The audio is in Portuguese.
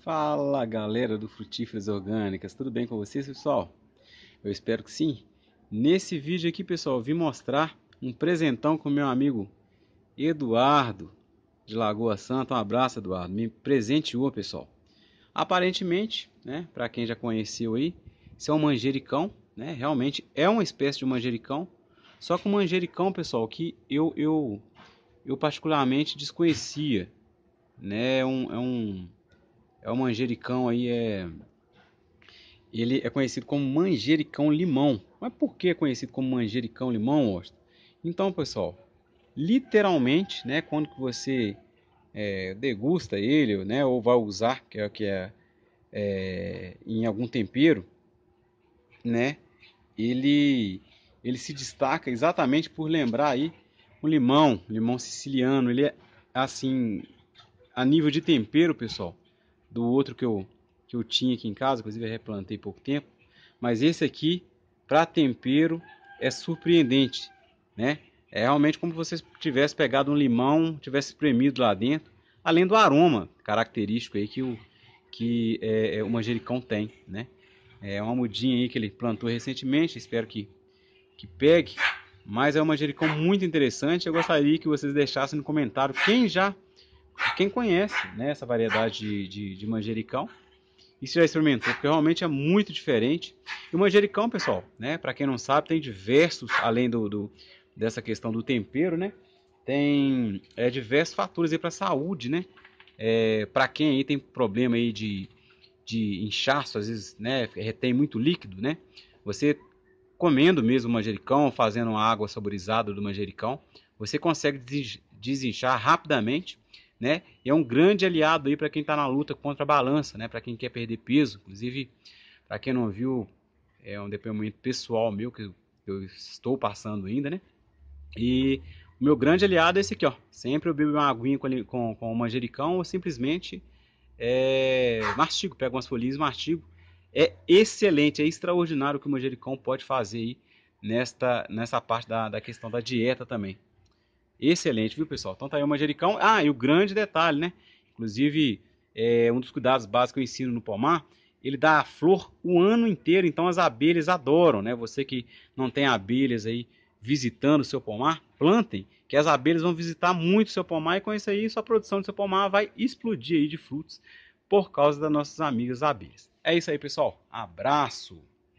Fala galera do Frutíferas Orgânicas, tudo bem com vocês pessoal? Eu espero que sim. Nesse vídeo aqui pessoal, eu vim mostrar um presentão com meu amigo Eduardo de Lagoa Santa. Um abraço Eduardo, me presenteou pessoal. Aparentemente, né, para quem já conheceu aí, isso é um manjericão, né? Realmente é uma espécie de manjericão, só que um manjericão pessoal que eu eu eu particularmente desconhecia, né? é um, é um é o manjericão aí, é. Ele é conhecido como manjericão limão. Mas por que é conhecido como manjericão limão, Então, pessoal, literalmente, né, quando que você é, degusta ele, né, ou vai usar, que é que é, é em algum tempero, né, ele ele se destaca exatamente por lembrar aí o um limão, limão siciliano, ele é assim a nível de tempero, pessoal do outro que eu, que eu tinha aqui em casa, inclusive eu replantei pouco tempo. Mas esse aqui, para tempero, é surpreendente, né? É realmente como se você tivesse pegado um limão, tivesse espremido lá dentro, além do aroma característico aí que o, que, é, é, o manjericão tem, né? É uma mudinha aí que ele plantou recentemente, espero que, que pegue. Mas é um manjericão muito interessante, eu gostaria que vocês deixassem no comentário quem já quem conhece né, essa variedade de, de, de manjericão e se já experimentou, porque realmente é muito diferente. E o manjericão, pessoal, né, para quem não sabe, tem diversos, além do, do dessa questão do tempero, né, tem é, diversos fatores para a saúde, né, é, para quem aí tem problema aí de, de inchaço, às vezes né, retém muito líquido, né, você comendo mesmo manjericão, fazendo uma água saborizada do manjericão, você consegue desinchar rapidamente né? E é um grande aliado aí para quem está na luta contra a balança, né? Para quem quer perder peso, inclusive para quem não viu, é um depoimento pessoal meu que eu estou passando ainda, né? E o meu grande aliado é esse aqui, ó. Sempre eu bebo uma aguinha com, com, com manjericão ou simplesmente é, mastigo, pego umas folhinhas e mastigo. É excelente, é extraordinário o que o manjericão pode fazer aí nesta, nessa parte da, da questão da dieta também. Excelente, viu, pessoal? Então tá aí o manjericão. Ah, e o grande detalhe, né? Inclusive, é, um dos cuidados básicos que eu ensino no pomar, ele dá a flor o ano inteiro, então as abelhas adoram, né? Você que não tem abelhas aí visitando o seu pomar, plantem, que as abelhas vão visitar muito o seu pomar e com isso aí sua produção do seu pomar vai explodir aí de frutos por causa das nossas amigas abelhas. É isso aí, pessoal. Abraço!